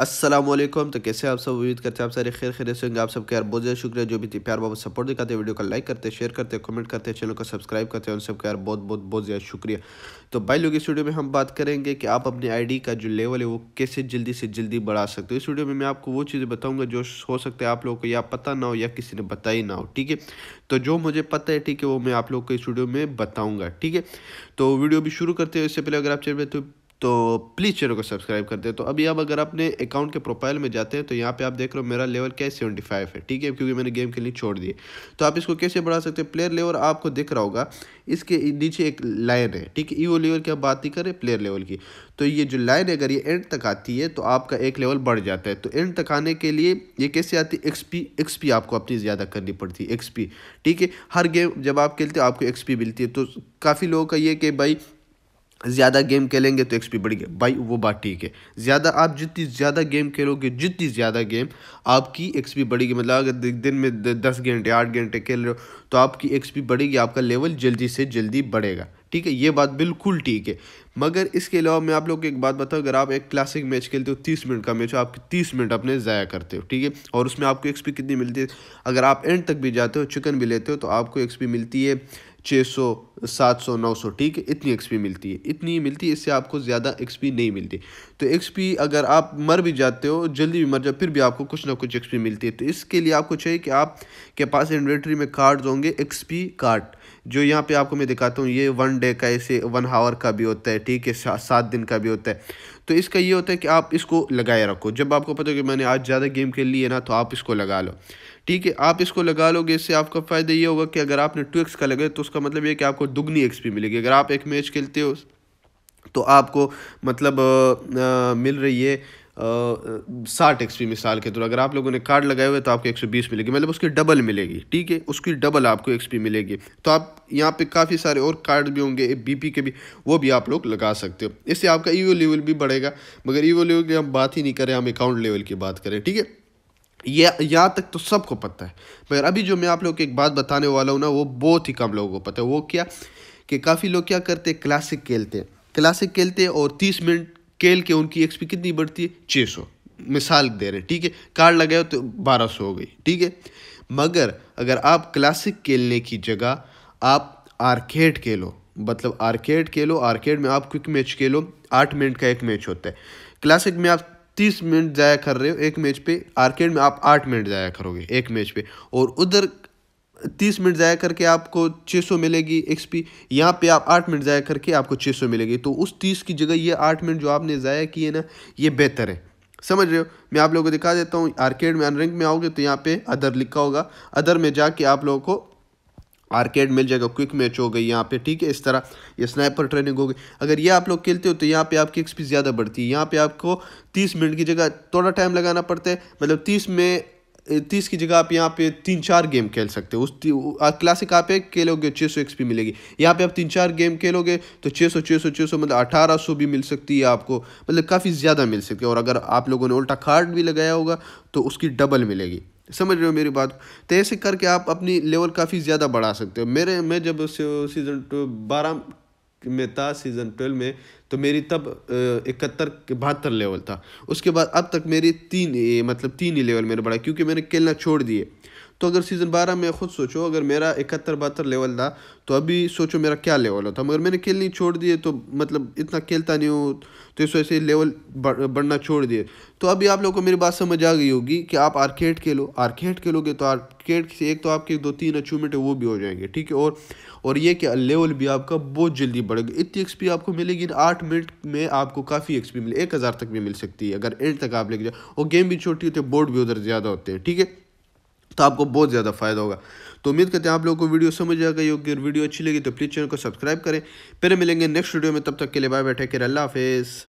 असलम तो कैसे आप सब उम्मीद करते हैं आप सारे खैर खैर से होंगे आप सबके यार बहुत ज़्यादा शुक्रिया जो भी थी प्यार बाबा सपोर्ट दिखाते हैं वीडियो को लाइक करते शेयर करते हैं कमेंट करते हैं चैनल को सब्सक्राइब करते हैं उन सबके यार बहुत बहुत बहुत ज़्यादा शुक्रिया तो भाई लोग इस वीडियो में हम बात करेंगे कि आप अपने आईडी का जो लेवल है वो कैसे जल्दी से जल्दी बढ़ा सकते हो इस वीडियो में मैं आपको वो चीज़ें बताऊँगा जो हो सकते हैं आप लोगों को या पता ना हो या किसी ने बताई ना हो ठीक है तो जो मुझे पता है ठीक है वो मैं आप लोग को इस वीडियो में बताऊँगा ठीक है तो वीडियो भी शुरू करते हो इससे पहले अगर आप रहे तो तो प्लीज़ चैनल को सब्सक्राइब कर दे तो अभी अब अगर अपने अकाउंट के प्रोफाइल में जाते हैं तो यहाँ पे आप देख रहे हो मेरा लेवल क्या है सेवेंटी फाइव है ठीक है क्योंकि मैंने गेम खेलनी छोड़ दी तो आप इसको कैसे बढ़ा सकते हैं प्लेयर लेवल आपको दिख रहा होगा इसके नीचे एक लाइन है ठीक है ईवो लेवल की आप बात नहीं करें प्लेयर लेवल की तो ये जो लाइन है अगर ये एंड तक आती है तो आपका एक लेवल बढ़ जाता है तो एंड तक आने के लिए ये कैसे आती है एक्सपी एक्सपी आपको अपनी ज़्यादा करनी पड़ती है एक्सपी ठीक है हर गेम जब आप खेलते हो आपको एक्सपी मिलती है तो काफ़ी लोगों का ये कि भाई ज़्यादा गेम खेलेंगे तो एक्सपी बढ़ेगी भाई वो बात ठीक है ज़्यादा आप जितनी ज़्यादा गेम खेलोगे जितनी ज़्यादा गेम आपकी एक्सपी बढ़ेगी मतलब अगर दिन में दस घंटे आठ घंटे खेल रहे हो तो आपकी एक्सपी बढ़ेगी आपका लेवल जल्दी से जल्दी बढ़ेगा ठीक है ये बात बिल्कुल ठीक है मगर इसके अलावा मैं आप लोग को एक बात बताऊँ अगर आप एक क्लासिक मैच खेलते हो तीस मिनट का मैच हो आपकी तीस मिनट अपने ज़ाया करते हो ठीक है और उसमें आपको एक्सपी कितनी मिलती है अगर आप एंड तक भी जाते हो चिकन भी लेते हो तो आपको एक्सपी मिलती है छः सौ सात सौ नौ सौ ठीक है इतनी एक्सपी मिलती है इतनी ही मिलती है इससे आपको ज़्यादा एक्सपी नहीं मिलती तो एक्सपी अगर आप मर भी जाते हो जल्दी भी मर जाओ फिर भी आपको कुछ ना कुछ एक्सपी मिलती है तो इसके लिए आपको चाहिए कि आपके पास इन्वेंट्री में कार्ड्स हों होंगे एक्सपी कार्ड जो यहाँ पे आपको मैं दिखाता हूँ ये वन डे का ऐसे वन हावर का भी होता है ठीक है सात दिन का भी होता है तो इसका ये होता है कि आप इसको लगाए रखो जब आपको पता हो कि मैंने आज ज़्यादा गेम खेल ली है ना तो आप इसको लगा लो ठीक है आप इसको लगा लोगे इससे आपका फ़ायदा ये होगा कि अगर आपने टू का लगाया तो उसका मतलब ये कि आपको दुगनी एक्सपी मिलेगी अगर आप एक मैच खेलते हो तो आपको मतलब आ, आ, मिल रही है साठ एक्स मिसाल के तौर तो अगर आप लोगों ने कार्ड लगाए हुए तो आपको एक सौ बीस मिलेगी मतलब उसकी डबल मिलेगी ठीक है उसकी डबल आपको एक्स मिलेगी तो आप यहाँ पे काफ़ी सारे और कार्ड भी होंगे बीपी के भी वो भी आप लोग लगा सकते हो इससे आपका वो e लेवल भी बढ़ेगा मगर वो e लेवल की हम बात ही नहीं करें हम अकाउंट लेवल की बात करें ठीक है ये यहाँ तक तो सबको पता है मगर अभी जो मैं आप लोग को एक बात बताने वाला हूँ ना वो बहुत ही कम लोगों को पता है वो क्या कि काफ़ी लोग क्या करते हैं क्लासिक खेलते हैं क्लासिक खेलते हैं और तीस मिनट केल के उनकी एक्सपी कितनी बढ़ती है छः सौ मिसाल दे रहे ठीक है कार्ड लगाए तो बारह सौ हो गई ठीक है मगर अगर आप क्लासिक खेलने की जगह आप आर्केड खेलो मतलब आर्केड खेलो आर्केड में आप क्विक मैच खेलो आठ मिनट का एक मैच होता है क्लासिक में आप तीस मिनट ज़ाया कर रहे हो एक मैच पे आर्केड में आप आठ मिनट ज़ाया करोगे एक मैच पे और उधर तीस मिनट ज़ाया करके आपको छः सौ मिलेगी एक्सपी यहाँ पे आप आठ मिनट ज़ाया करके आपको छः सौ मिलेगी तो उस तीस की जगह ये आठ मिनट जो आपने ज़ाया किए ना ये बेहतर है समझ रहे हो मैं आप लोगों को दिखा देता हूँ आर्केड में अनरैंक में आओगे तो यहाँ पे अदर लिखा होगा अदर में जाके आप लोगों को आर्केड मिल जाएगा क्विक मैच हो गई यहाँ पे ठीक है इस तरह ये स्नाइपर ट्रेनिंग हो गई अगर ये आप लोग खेलते हो तो यहाँ पे आपकी एक्सपी ज़्यादा बढ़ती है यहाँ पे आपको 30 मिनट की जगह थोड़ा टाइम लगाना पड़ता है मतलब 30 में तीस की जगह आप यहाँ पे तीन चार गेम खेल सकते हो उस क्लासिक आप एक खेलोगे छः सौ एक्सपी मिलेगी यहाँ पे आप तीन चार गेम खेलोगे तो छः सौ छः सौ छः सौ मतलब अठारह सौ भी मिल सकती है आपको मतलब काफ़ी ज़्यादा मिल सकती है और अगर आप लोगों ने उल्टा कार्ड भी लगाया होगा तो उसकी डबल मिलेगी समझ रहे हो मेरी बात तो ऐसे करके आप अपनी लेवल काफ़ी ज़्यादा बढ़ा सकते हो मेरे मैं जब सीज़न बारह में था सीज़न ट्वेल्व में तो मेरी तब इकहत्तर बहत्तर लेवल था उसके बाद अब तक मेरी तीन मतलब तीन ही लेवल मेरे बढ़ा क्योंकि मैंने खेलना छोड़ दिए तो अगर सीज़न बारह में खुद सोचो अगर मेरा इकहत्तर बहत्तर लेवल था तो अभी सोचो मेरा क्या लेवल होता मगर मैंने खेलनी छोड़ दिए तो मतलब इतना खेलता नहीं हूँ तो इस वजह से लेवल बढ़ना छोड़ दिए तो अभी आप लोगों को मेरी बात समझ आ गई होगी कि आप आर्केड खेलो आर्केड खेलोगे तो आर्केड से एक तो आपके दो तीन अचीवमेंट है वो भी हो जाएंगे ठीक है और और ये कि लेवल भी आपका बहुत जल्दी बढ़ेगा इतनी एक्सपी आपको मिलेगी आठ मिनट में आपको काफ़ी एक्सपी मिले एक हज़ार तक भी मिल सकती है अगर एंड तक आप लेके जाओ और गेम भी छोटी होती है बोर्ड भी उधर ज़्यादा होते हैं ठीक है तो आपको बहुत ज़्यादा फ़ायदा होगा तो उम्मीद करते हैं आप लोगों को वीडियो समझ आ गई होगी और वीडियो अच्छी लगी तो प्लीज़ चैनल को सब्सक्राइब करें फिर मिलेंगे नेक्स्ट वीडियो में तब तक के लिए बाय बैठे कर अल्लाह हाफिज़